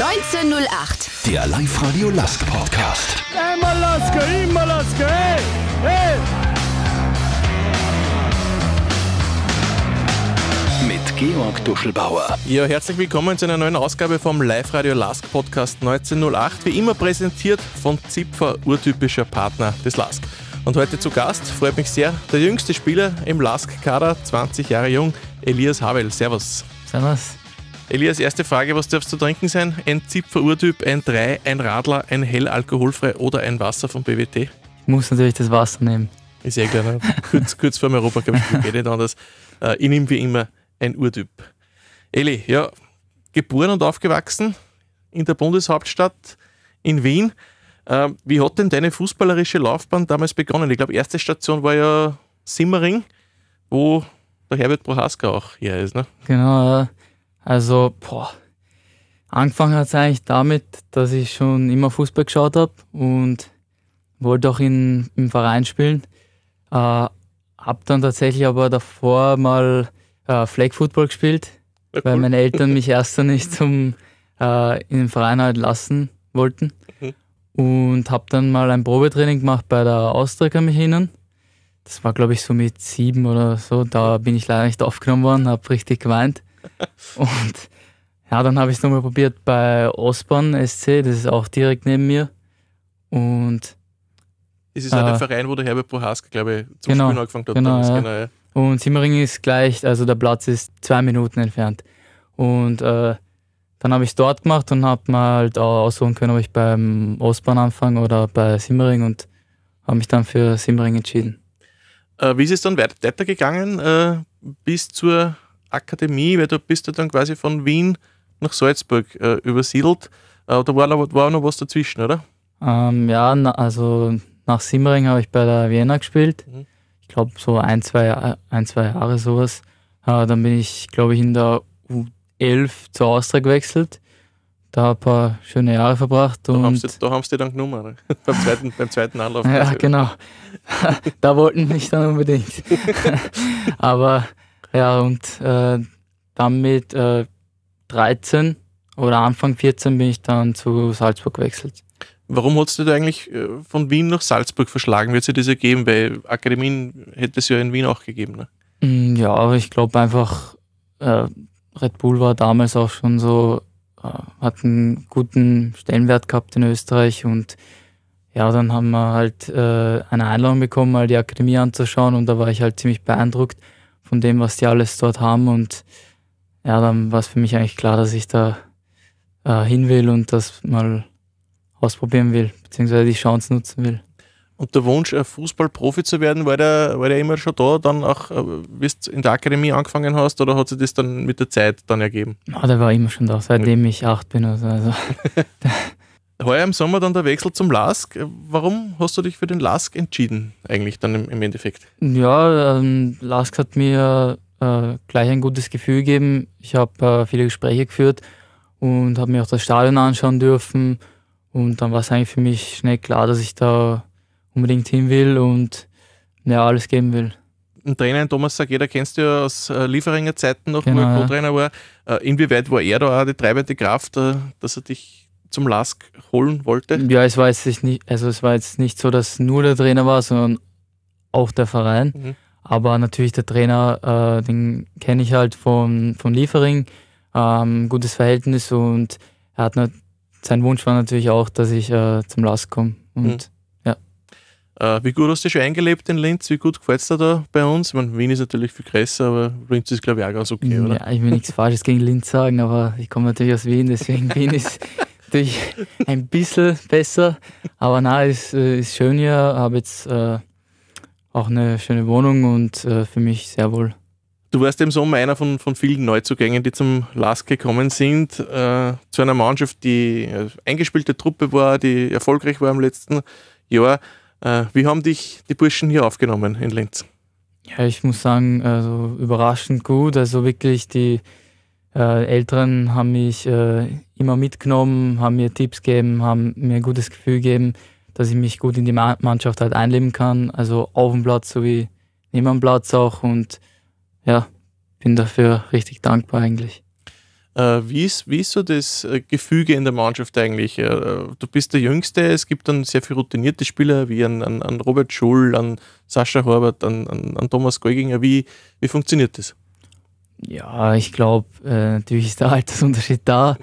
1908. Der Live-Radio Lask Podcast. Immer Lasker, immer Lasker, hey, hey. Mit Georg Duschelbauer. Ja, herzlich willkommen zu einer neuen Ausgabe vom Live-Radio Lask Podcast 1908. Wie immer präsentiert von Zipfer, urtypischer Partner des Lask. Und heute zu Gast, freut mich sehr, der jüngste Spieler im Lask-Kader, 20 Jahre jung, Elias Havel. Servus. Servus. Elias, erste Frage, was darfst du trinken sein? Ein Zipfer-Urtyp, ein 3, ein Radler, ein hell alkoholfrei oder ein Wasser vom BWT? Ich muss natürlich das Wasser nehmen. Ist ja klar, ne? kurz, kurz vor dem Europacup geht nicht anders. Äh, ich nehme wie immer ein Urtyp. Eli, ja, geboren und aufgewachsen in der Bundeshauptstadt in Wien. Ähm, wie hat denn deine fußballerische Laufbahn damals begonnen? Ich glaube, erste Station war ja Simmering, wo der Herbert Prohaska auch hier ist. Ne? Genau, äh, also, boah. Angefangen hat es eigentlich damit, dass ich schon immer Fußball geschaut habe und wollte auch in, im Verein spielen. Äh, hab dann tatsächlich aber davor mal äh, Flag Football gespielt, ja, cool. weil meine Eltern mich erst dann nicht zum, äh, in den Verein halt lassen wollten. Mhm. Und hab dann mal ein Probetraining gemacht bei der Austria, kann mich erinnern. Das war, glaube ich, so mit sieben oder so. Da bin ich leider nicht aufgenommen worden, habe richtig geweint. Und ja, dann habe ich es nochmal probiert bei Osborn SC, das ist auch direkt neben mir. Und. Es ist äh, ein Verein, wo der Herbert Prohaska, glaube ich, zum genau, Spielen angefangen hat. Genau, ja. genau ja. Und Simmering ist gleich, also der Platz ist zwei Minuten entfernt. Und äh, dann habe ich es dort gemacht und habe mal halt auch aussuchen können, ob ich beim Ostbahn anfange oder bei Simmering und habe mich dann für Simmering entschieden. Äh, wie ist es dann weitergegangen äh, bis zur Akademie, weil du bist ja dann quasi von Wien nach Salzburg äh, übersiedelt. Äh, da war noch, war noch was dazwischen, oder? Ähm, ja, na, also nach Simmering habe ich bei der Vienna gespielt. Mhm. Ich glaube so ein, zwei, äh, ein, zwei Jahre sowas. Äh, dann bin ich, glaube ich, in der U11 zur Austria gewechselt. Da ein paar schöne Jahre verbracht. Da haben sie, da haben sie dann genommen, oder? beim, zweiten, beim zweiten Anlauf. Ja, genau. da wollten mich dann unbedingt. Aber ja, und äh, dann mit äh, 13 oder Anfang 14 bin ich dann zu Salzburg gewechselt. Warum hat es da eigentlich äh, von Wien nach Salzburg verschlagen? Wird es ja diese geben? Weil Akademien hätte es ja in Wien auch gegeben. Ne? Mm, ja, aber ich glaube einfach, äh, Red Bull war damals auch schon so, äh, hat einen guten Stellenwert gehabt in Österreich und ja, dann haben wir halt äh, eine Einladung bekommen, mal die Akademie anzuschauen und da war ich halt ziemlich beeindruckt von dem, was die alles dort haben. Und ja, dann war es für mich eigentlich klar, dass ich da äh, hin will und das mal ausprobieren will, beziehungsweise die Chance nutzen will. Und der Wunsch, äh, Fußballprofi zu werden, war der, war der immer schon da, dann auch, äh, wie du in der Akademie angefangen hast, oder hat sich das dann mit der Zeit dann ergeben? Ja, ah, der war immer schon da, seitdem ich acht bin. Also, also heuer im Sommer dann der Wechsel zum LASK. Warum hast du dich für den LASK entschieden, eigentlich dann im, Endeffekt? Ja, ähm, LASK hat mir äh, gleich ein gutes Gefühl gegeben. Ich habe äh, viele Gespräche geführt und habe mir auch das Stadion anschauen dürfen. Und dann war es eigentlich für mich schnell klar, dass ich da unbedingt hin will und ja, alles geben will. Ein Trainer, Thomas Sageda, kennst du ja aus äh, Lieferinger Zeiten noch, genau, wo er Co-Trainer ja. war. Äh, inwieweit war er da auch die treibende Kraft, äh, dass er dich zum LASK holen wollte? Ja, es war jetzt nicht, also es war jetzt nicht so, dass nur der Trainer war, sondern auch der Verein. Mhm. Aber natürlich der Trainer, äh, den kenne ich halt vom, vom Liefering, ähm, gutes Verhältnis und er hat sein Wunsch war natürlich auch, dass ich äh, zum LASK komme. Und mhm. ja. Äh, wie gut hast du dich schon eingelebt in Linz? Wie gut gefällt es dir da bei uns? Ich meine, Wien ist natürlich viel größer, aber Linz ist, glaube ich, auch ganz okay, oder? Ja, ich will nichts Falsches gegen Linz sagen, aber ich komme natürlich aus Wien, deswegen Wien ist natürlich ein bisschen besser, aber na, ist, äh, ist schön hier, habe jetzt äh, auch eine schöne Wohnung und äh, für mich sehr wohl. Du warst im Sommer einer von, von vielen Neuzugängen, die zum LASK gekommen sind, äh, zu einer Mannschaft, die äh, eingespielte Truppe war, die erfolgreich war im letzten Jahr. Äh, wie haben dich die Burschen hier aufgenommen in Linz? Ja, ich muss sagen, also überraschend gut. Also wirklich, die äh, Älteren haben mich äh, immer mitgenommen, haben mir Tipps gegeben, haben mir ein gutes Gefühl gegeben, dass ich mich gut in die Mannschaft halt einleben kann. Also auf dem Platz sowie neben dem Platz auch. Und ja, bin dafür richtig dankbar eigentlich. Äh, wie ist, wie ist so das äh, Gefüge in der Mannschaft eigentlich? Äh, du bist der Jüngste, es gibt dann sehr viele routinierte Spieler wie an, an, an Robert Schull, an Sascha Horbert, an, an, an Thomas Golginger. Wie, wie funktioniert das? Ja, ich glaube, äh, natürlich ist der Altersunterschied da.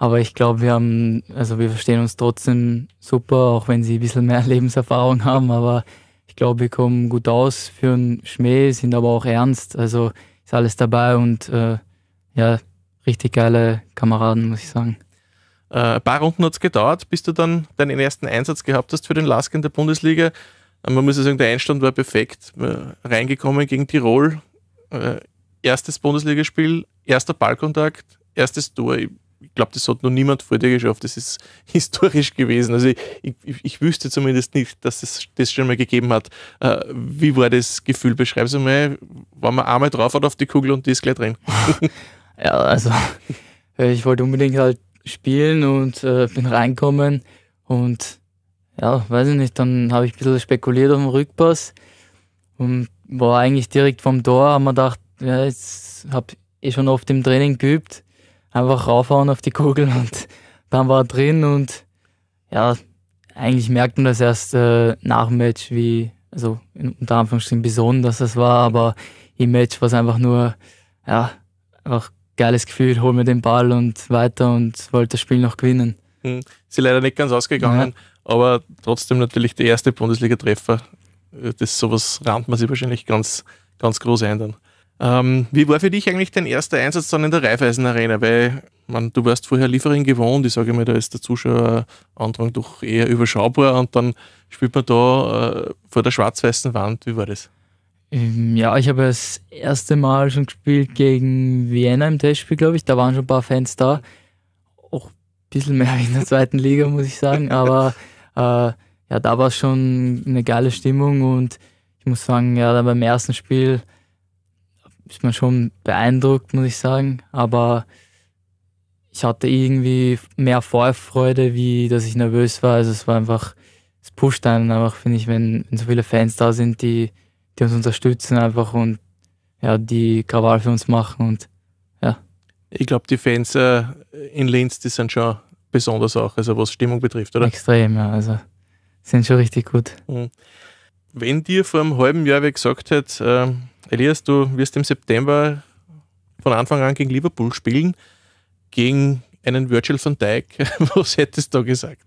Aber ich glaube, wir haben, also wir verstehen uns trotzdem super, auch wenn sie ein bisschen mehr Lebenserfahrung haben. Aber ich glaube, wir kommen gut aus für einen Schmäh, sind aber auch ernst. Also ist alles dabei und äh, ja, richtig geile Kameraden, muss ich sagen. Äh, ein paar Runden hat es gedauert, bis du dann deinen ersten Einsatz gehabt hast für den Lask in der Bundesliga. Äh, man muss ja sagen, der Einstand war perfekt. Äh, reingekommen gegen Tirol, äh, erstes Bundesligaspiel, erster Ballkontakt, erstes Tor ich glaube, das hat noch niemand vor dir geschafft. Das ist historisch gewesen. Also ich, ich, ich wüsste zumindest nicht, dass es das schon mal gegeben hat. Äh, wie war das Gefühl? Beschreib es einmal, wenn man einmal drauf hat auf die Kugel und die ist gleich drin. ja, also äh, ich wollte unbedingt halt spielen und äh, bin reinkommen und ja, weiß ich nicht, dann habe ich ein bisschen spekuliert auf den Rückpass und war eigentlich direkt vom Tor, haben wir gedacht, ja, jetzt habe ich schon oft im Training geübt einfach raufhauen auf die Kugel und dann war er drin und ja, eigentlich merkt man das erst äh, nach dem Match, wie, also in, unter Anführungsstrichen dass das war, aber im Match war es einfach nur, ja, einfach geiles Gefühl, hol mir den Ball und weiter und wollte das Spiel noch gewinnen. Hm. Ist leider nicht ganz ausgegangen, ja. aber trotzdem natürlich der erste Bundesliga-Treffer. Äh, das sowas rahmt man sich wahrscheinlich ganz, ganz groß ein dann. Ähm, wie war für dich eigentlich dein erster Einsatz dann in der Raiffeisen Arena? Weil man, du warst vorher Liefering gewohnt, ich sage mal, da ist der Zuschauerandrang doch eher überschaubar und dann spielt man da äh, vor der schwarz-weißen Wand. Wie war das? Ähm, ja, ich habe das erste Mal schon gespielt gegen Vienna im Testspiel, glaube ich. Da waren schon ein paar Fans da. Auch ein bisschen mehr in der zweiten Liga, muss ich sagen. Aber äh, ja, da war es schon eine geile Stimmung und ich muss sagen, ja, dann beim ersten Spiel ist man schon beeindruckt, muss ich sagen. Aber ich hatte irgendwie mehr Vorfreude, wie dass ich nervös war. Also es war einfach, es pusht einen einfach, finde ich, wenn, wenn so viele Fans da sind, die, die uns unterstützen einfach und ja, die Krawall für uns machen und ja. Ich glaube, die Fans äh, in Linz, die sind schon besonders auch, also was Stimmung betrifft, oder? Extrem, ja. Also sind schon richtig gut. Mhm. Wenn dir vor einem halben Jahr, wie gesagt hat, ähm Elias, du wirst im September von Anfang an gegen Liverpool spielen, gegen einen Virgil van Dijk. Was hättest du gesagt?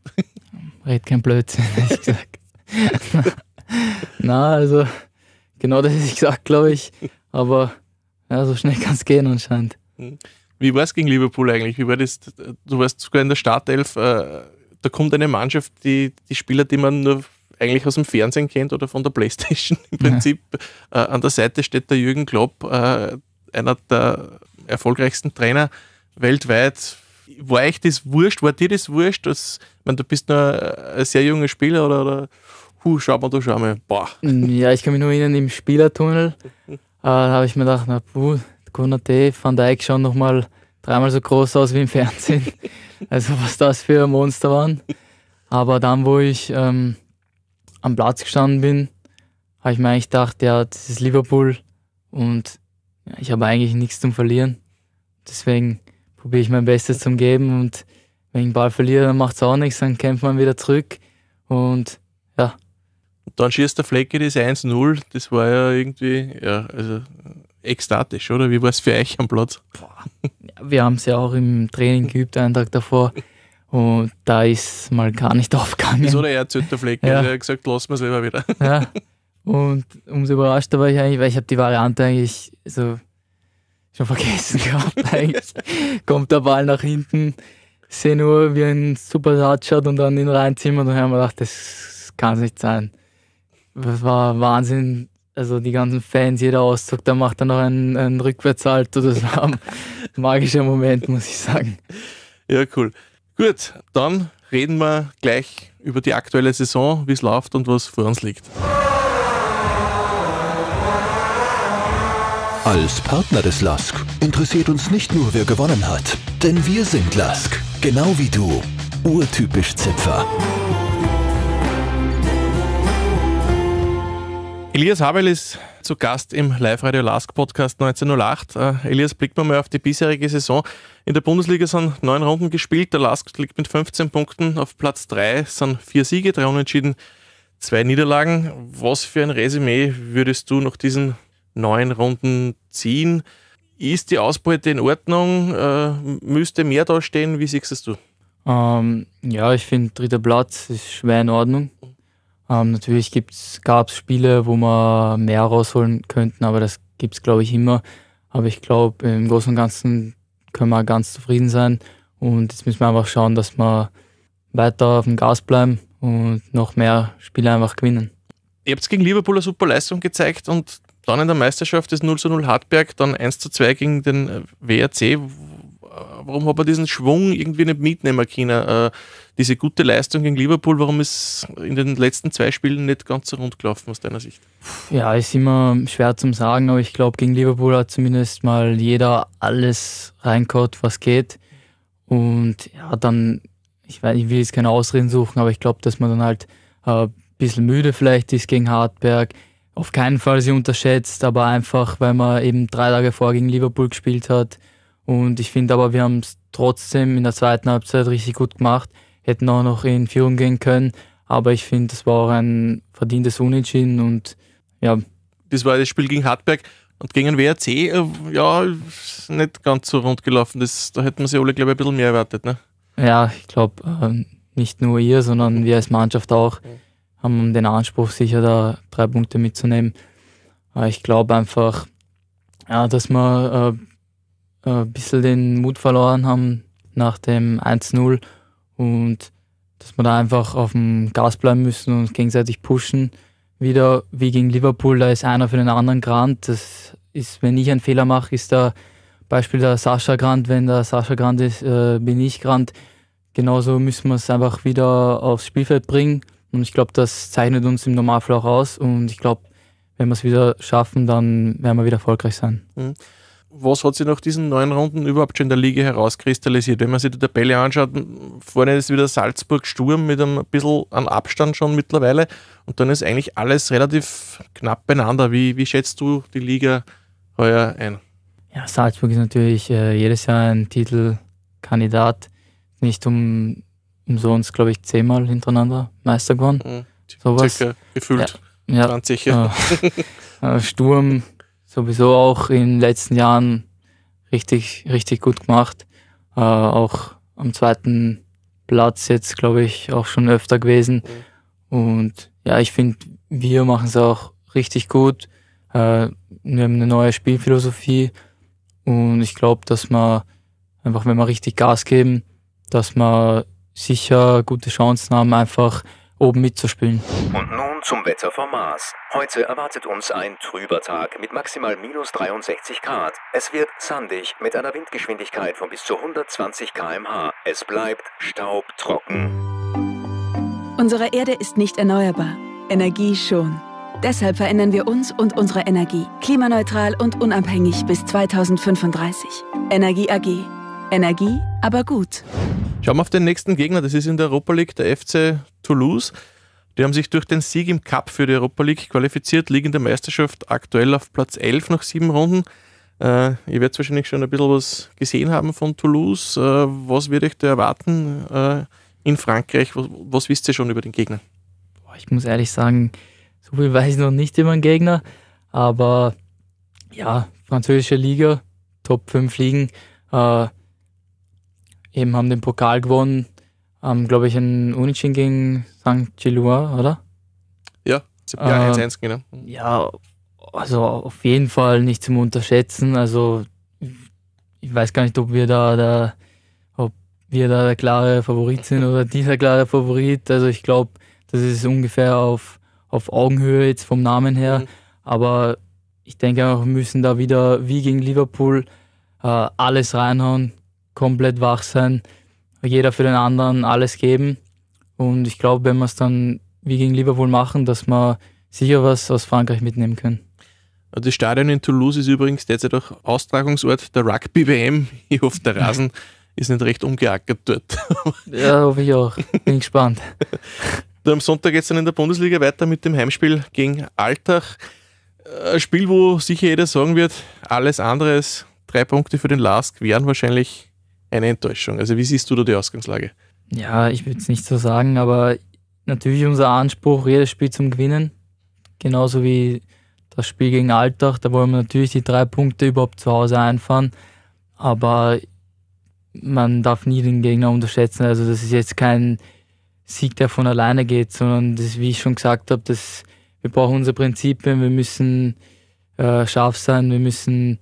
Red kein Blödsinn, hätte ich gesagt. Na, also genau das hätte ich gesagt, glaube ich. Aber ja, so schnell kann es gehen anscheinend. Hm. Wie war es gegen Liverpool eigentlich? Wie war das? Du warst sogar in der Startelf. Äh, da kommt eine Mannschaft, die, die Spieler, die man nur eigentlich aus dem Fernsehen kennt oder von der Playstation im Prinzip. Ja. Äh, an der Seite steht der Jürgen Klopp, äh, einer der erfolgreichsten Trainer weltweit. War ich das wurscht? War dir das wurscht? Dass, ich meine, du bist nur ein sehr junger Spieler oder, oder huh, schau mal, du schau mal. Boah. Mm, ja, ich kann mich nur erinnern, im Spielertunnel äh, habe ich mir gedacht, na puh, Konate, Van Dijk schauen nochmal dreimal so groß aus wie im Fernsehen. also was das für Monster waren. Aber dann, wo ich ähm, am Platz gestanden bin, habe ich mir eigentlich gedacht, ja, das ist Liverpool und ich habe eigentlich nichts zum Verlieren. Deswegen probiere ich mein Bestes zum Geben und wenn ich den Ball verliere, dann macht es auch nichts, dann kämpft man wieder zurück und ja. Und dann schießt der Flecke das 1-0, das war ja irgendwie, ja, also ekstatisch, oder? Wie war es für euch am Platz? Ja, wir haben es ja auch im Training geübt, einen Tag davor. Und da ist mal gar nicht aufgegangen. So der Erzhütterfleck, ja. der hat gesagt, lassen wir es lieber wieder. Ja. Und umso überraschter war ich eigentlich, weil ich habe die Variante eigentlich so schon vergessen gehabt. Eigentlich kommt der Ball nach hinten, sehe nur, wie ein super Radschaut und dann ihn reinzimmert und dann haben wir gedacht, das kann es nicht sein. Das war Wahnsinn. Also die ganzen Fans, jeder Auszug, da macht er noch einen, einen Rückwärtsalto. Das war ein magischer Moment, muss ich sagen. Ja, cool. Gut, dann reden wir gleich über die aktuelle Saison, wie es läuft und was vor uns liegt. Als Partner des LASK interessiert uns nicht nur, wer gewonnen hat, denn wir sind LASK, genau wie du, urtypisch Zipfer. Elias Habel ist zu Gast im Live-Radio Lask Podcast 1908. Äh, Elias, blickt man mal auf die bisherige Saison. In der Bundesliga sind neun Runden gespielt. Der Lask liegt mit 15 Punkten auf Platz 3, sind vier Siege, drei Unentschieden, zwei Niederlagen. Was für ein Resümee würdest du nach diesen neun Runden ziehen? Ist die Ausbeute in Ordnung? Äh, müsste mehr dastehen? Wie siehst du? Ähm, ja, ich finde, dritter Platz ist schwer in Ordnung. Ähm, natürlich gab es Spiele, wo man mehr rausholen könnten, aber das gibt es, glaube ich, immer. Aber ich glaube, im Großen und Ganzen können wir ganz zufrieden sein. Und jetzt müssen wir einfach schauen, dass wir weiter auf dem Gas bleiben und noch mehr Spiele einfach gewinnen. Ihr habt gegen Liverpool eine super Leistung gezeigt und dann in der Meisterschaft ist 0 zu 0 Hartberg, dann 1 zu 2 gegen den WRC. Äh, warum hat man diesen Schwung irgendwie nicht mitnehmen können? Äh, diese gute Leistung gegen Liverpool, warum ist in den letzten zwei Spielen nicht ganz so rund gelaufen aus deiner Sicht? Ja, ist immer schwer zum sagen, aber ich glaube, gegen Liverpool hat zumindest mal jeder alles reingehauen, was geht. Und ja, dann, ich, weiß, ich will jetzt keine Ausreden suchen, aber ich glaube, dass man dann halt ein äh, bisschen müde vielleicht ist gegen Hartberg. Auf keinen Fall sie unterschätzt, aber einfach, weil man eben drei Tage vor gegen Liverpool gespielt hat, und ich finde aber, wir haben es trotzdem in der zweiten Halbzeit richtig gut gemacht, hätten auch noch in Führung gehen können. Aber ich finde, es war auch ein verdientes Unentschieden und ja. Das war das Spiel gegen Hartberg und gegen WRC, äh, ja, nicht ganz so rund gelaufen. Das, da hätten wir sie alle, glaube ich, ein bisschen mehr erwartet. Ne? Ja, ich glaube, äh, nicht nur ihr, sondern wir als Mannschaft auch mhm. haben den Anspruch, sicher da drei Punkte mitzunehmen. Aber Ich glaube einfach, ja, dass wir äh, äh, ein bisschen den Mut verloren haben nach dem 1-0 und dass wir da einfach auf dem Gas bleiben müssen und gegenseitig pushen. Wieder wie gegen Liverpool, da ist einer für den anderen Grant. Das ist, wenn ich einen Fehler mache, ist da Beispiel der Sascha Grant. Wenn der Sascha Grant ist, äh, bin ich Grant. Genauso müssen wir es einfach wieder aufs Spielfeld bringen. Und ich glaube, das zeichnet uns im Normalfall auch aus. Und ich glaube, wenn wir es wieder schaffen, dann werden wir wieder erfolgreich sein. Mhm was hat sich nach diesen neun Runden überhaupt schon in der Liga herauskristallisiert? Wenn man sich die Tabelle anschaut, vorne ist wieder Salzburg Sturm mit ein bisschen an Abstand schon mittlerweile und dann ist eigentlich alles relativ knapp beieinander. Wie, wie schätzt du die Liga heuer ein? Ja, Salzburg ist natürlich äh, jedes Jahr ein Titelkandidat. Nicht um, so uns, glaube ich, zehnmal hintereinander Meister geworden. Mhm. So Circa gefühlt. Ja, ja. 20. Äh, Sturm sowieso auch in den letzten Jahren richtig, richtig gut gemacht. Äh, auch am zweiten Platz jetzt, glaube ich, auch schon öfter gewesen. Mhm. Und ja, ich finde, wir machen es auch richtig gut. Äh, wir haben eine neue Spielphilosophie und ich glaube, dass man einfach, wenn wir richtig Gas geben, dass wir sicher gute Chancen haben, einfach oben mitzuspielen. Und nun zum Wetter vom Mars. Heute erwartet uns ein trüber Tag mit maximal minus 63 Grad. Es wird sandig mit einer Windgeschwindigkeit von bis zu 120 km/h. Es bleibt staubtrocken. Unsere Erde ist nicht erneuerbar. Energie schon. Deshalb verändern wir uns und unsere Energie. Klimaneutral und unabhängig bis 2035. Energie AG. Energie, aber gut. Schauen wir auf den nächsten Gegner, das ist in der Europa League der FC Toulouse. Die haben sich durch den Sieg im Cup für die Europa League qualifiziert, liegen in der Meisterschaft aktuell auf Platz 11 nach sieben Runden. Äh, ihr werdet wahrscheinlich schon ein bisschen was gesehen haben von Toulouse. Äh, was wird euch da erwarten äh, in Frankreich? Was, was, wisst ihr schon über den Gegner? Boah, ich muss ehrlich sagen, so viel weiß ich noch nicht über den Gegner, aber ja, französische Liga, Top 5 Ligen. Äh, eben haben den Pokal gewonnen, ähm, glaube ich, in Unentschieden gegen St. Gillois, oder? Ja, ja, 1-1, ähm, genau. Ja, also auf jeden Fall nicht zum Unterschätzen. Also ich weiß gar nicht, ob wir da, da ob wir da der klare Favorit sind oder dieser klare Favorit. Also ich glaube, das ist ungefähr auf, auf Augenhöhe jetzt vom Namen her. Mhm. Aber ich denke, wir müssen da wieder wie gegen Liverpool äh, alles reinhauen komplett wach sein, jeder für den anderen alles geben. Und ich glaube, wenn wir es dann wie gegen Liverpool machen, dass wir sicher was aus Frankreich mitnehmen können. Also das Stadion in Toulouse ist übrigens derzeit auch Austragungsort der Rugby-WM. Ich hoffe, der Rasen ist nicht recht umgeackert dort. ja, hoffe ich auch. Bin gespannt. Am Sonntag geht es dann in der Bundesliga weiter mit dem Heimspiel gegen Altach. Äh, ein Spiel, wo sicher jeder sagen wird, alles andere als drei Punkte für den Lask wären wahrscheinlich eine Enttäuschung. Also wie siehst du da die Ausgangslage? Ja, ich würde es nicht so sagen, aber natürlich unser Anspruch, jedes Spiel zum Gewinnen. Genauso wie das Spiel gegen Altach, da wollen wir natürlich die drei Punkte überhaupt zu Hause einfahren. Aber man darf nie den Gegner unterschätzen. Also das ist jetzt kein Sieg, der von alleine geht, sondern das, wie ich schon gesagt habe, wir brauchen unsere Prinzipien, wir müssen äh, scharf sein, wir müssen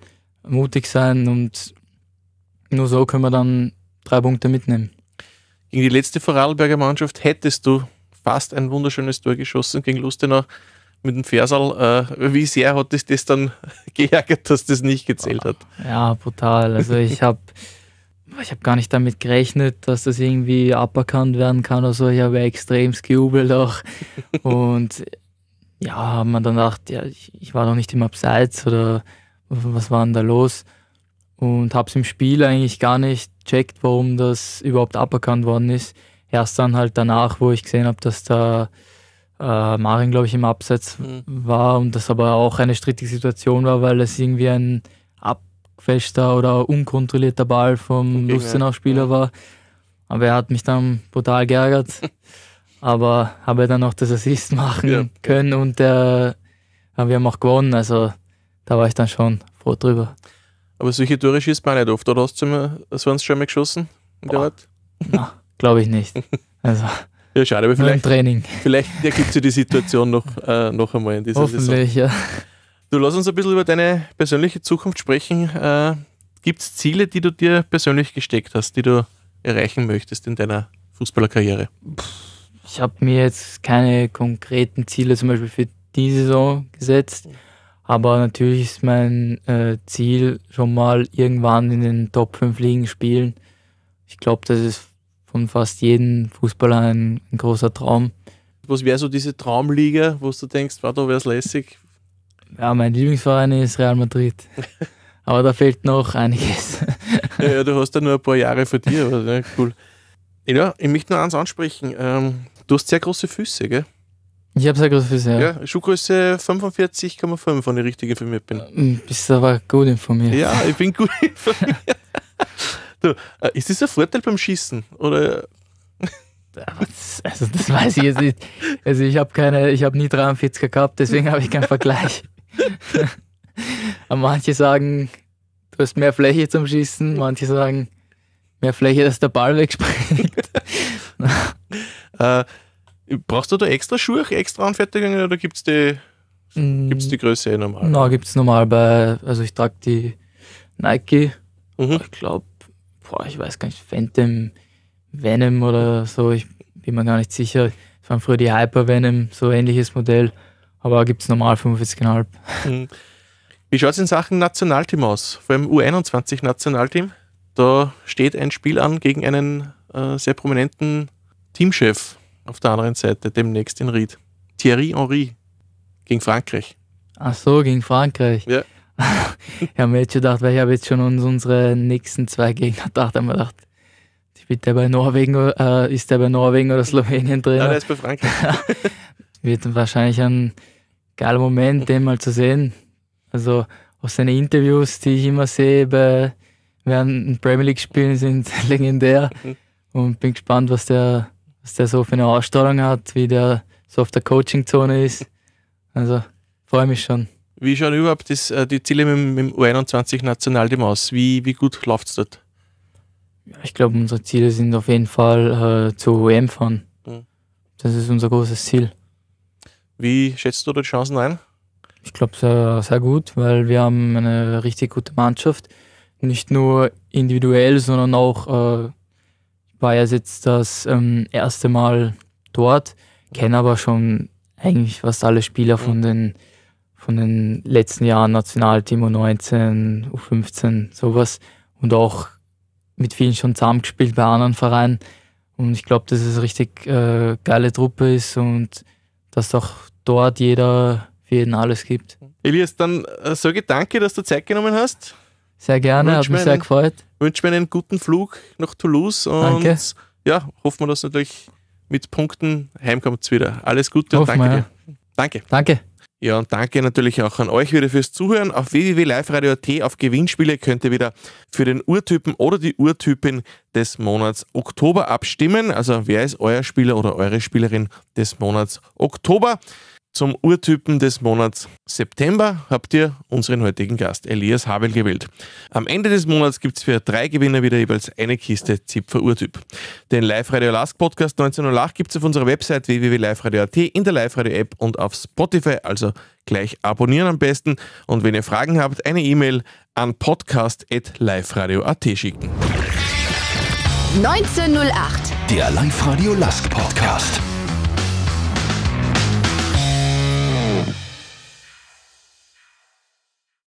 mutig sein und nur so können wir dann drei Punkte mitnehmen. Gegen die letzte Vorarlberger Mannschaft hättest du fast ein wunderschönes Tor geschossen gegen Lustenau mit dem Fersal. Äh, wie sehr hat es das dann geärgert, dass das nicht gezählt hat? Ja, brutal. Also ich habe ich hab gar nicht damit gerechnet, dass das irgendwie aberkannt werden kann oder so. Ich habe extrem gejubelt auch. Und ja, haben wir dann gedacht, ja, ich, ich war doch nicht im Abseits oder was war denn da los? und habe es im Spiel eigentlich gar nicht checkt, warum das überhaupt aberkannt worden ist. Erst dann halt danach, wo ich gesehen habe, dass da äh, Marin, glaube ich, im Abseits mhm. war und das aber auch eine strittige Situation war, weil es irgendwie ein abgefälschter oder unkontrollierter Ball vom okay, Lustenau-Spieler ja. war. Aber er hat mich dann brutal geärgert. aber habe dann auch das Assist machen ja. können und äh, wir haben auch gewonnen. Also da war ich dann schon froh drüber. Aber solche Tore schießt man nicht oft. Oder hast du mal, sonst schon mal geschossen? Nein, glaube ich nicht. Also, ja, schade, aber vielleicht, Training. vielleicht ergibt sich die Situation noch, äh, noch einmal in dieser Hoffentlich, Saison. ja. Du lass uns ein bisschen über deine persönliche Zukunft sprechen. Äh, Gibt es Ziele, die du dir persönlich gesteckt hast, die du erreichen möchtest in deiner Fußballerkarriere? Ich habe mir jetzt keine konkreten Ziele zum Beispiel für die Saison gesetzt. Aber natürlich ist mein äh, Ziel schon mal irgendwann in den Top 5 Ligen spielen. Ich glaube, das ist von fast jedem Fußballer ein, ein großer Traum. Was wäre so diese Traumliga, wo du denkst, war da wäre es lässig? Ja, mein Lieblingsverein ist Real Madrid. Aber da fehlt noch einiges. ja, ja, du hast ja nur ein paar Jahre vor dir. Aber, ne? Cool. Ja, ich möchte nur eins ansprechen. Ähm, du hast sehr große Füße, gell? Ich habe sehr großes ja. ja. Schuhgröße 45,5, wenn ich richtig informiert bin. Äh, hm, bist aber gut informiert. Ja, ich bin gut informiert. du, äh, ist das ein Vorteil beim Schießen? Oder also das weiß ich jetzt nicht. Also ich habe keine, ich habe nie 43 gehabt, deswegen habe ich keinen Vergleich. Aber manche sagen, du hast mehr Fläche zum Schießen, manche sagen, mehr Fläche, dass der Ball wegspringt. Äh, Brauchst du da extra Schuhe, extra Anfertigungen oder gibt es die, gibt's die Größe eh normal? Na, gibt es normal bei, also ich trage die Nike, mhm. ich glaube, ich weiß gar nicht, Phantom Venom oder so, ich bin mir gar nicht sicher. Es waren früher die Hyper Venom, so ähnliches Modell, aber gibt es normal 45,5. Mhm. Wie schaut es in Sachen Nationalteam aus? Vor allem U21-Nationalteam. Da steht ein Spiel an gegen einen äh, sehr prominenten Teamchef auf der anderen Seite demnächst in Ried. Thierry Henry gegen Frankreich. Ach so, gegen Frankreich. Ja. ich habe mir jetzt schon gedacht, weil ich habe jetzt schon uns unsere nächsten zwei Gegner gedacht, haben wir gedacht, wird der bei Norwegen, äh, ist der bei Norwegen oder Slowenien drin? Ja, der ist bei Frankreich. wird wahrscheinlich ein geiler Moment, den mal zu sehen. Also aus seinen Interviews, die ich immer sehe bei während Premier League Spielen, sind legendär. Mhm. Und bin gespannt, was der was der so für eine Ausstrahlung hat, wie der so auf der Coaching-Zone ist. Also freue mich schon. Wie schauen überhaupt das, äh, die Ziele mit, mit dem U21-Nationalteam aus? Wie, wie gut läuft es dort? Ja, ich glaube, unsere Ziele sind auf jeden Fall äh, zu EM fahren. Mhm. Das ist unser großes Ziel. Wie schätzt du dort Chancen ein? Ich glaube, sehr, sehr gut, weil wir haben eine richtig gute Mannschaft. Nicht nur individuell, sondern auch äh, war ja jetzt das ähm, erste Mal dort, kenne aber schon eigentlich fast alle Spieler von mhm. den, von den letzten Jahren, Nationalteam U19, U15, sowas. Und auch mit vielen schon zusammengespielt bei anderen Vereinen. Und ich glaube, dass es eine richtig äh, geile Truppe ist und dass auch dort jeder für jeden alles gibt. Elias, dann äh, sage ich danke, dass du Zeit genommen hast. Sehr gerne, hat mich einen, sehr gefreut. Wünsche mir einen guten Flug nach Toulouse und danke. ja, hoffen wir, dass natürlich mit Punkten heimkommt wieder. Alles Gute und danke wir, dir. Danke. Danke. Ja, und danke natürlich auch an euch wieder fürs Zuhören. Auf www.liveradio.at auf Gewinnspiele könnt ihr wieder für den Urtypen oder die Urtypin des Monats Oktober abstimmen. Also wer ist euer Spieler oder eure Spielerin des Monats Oktober? Zum Urtypen des Monats September habt ihr unseren heutigen Gast Elias Havel gewählt. Am Ende des Monats gibt es für drei Gewinner wieder jeweils eine Kiste Zipfer Urtyp. Den Live Radio Last Podcast 1908 gibt es auf unserer Website www.liveradio.at, in der Live Radio App und auf Spotify, also gleich abonnieren am besten. Und wenn ihr Fragen habt, eine E-Mail an podcast.liveradio.at schicken. 1908, der Live Radio Last Podcast.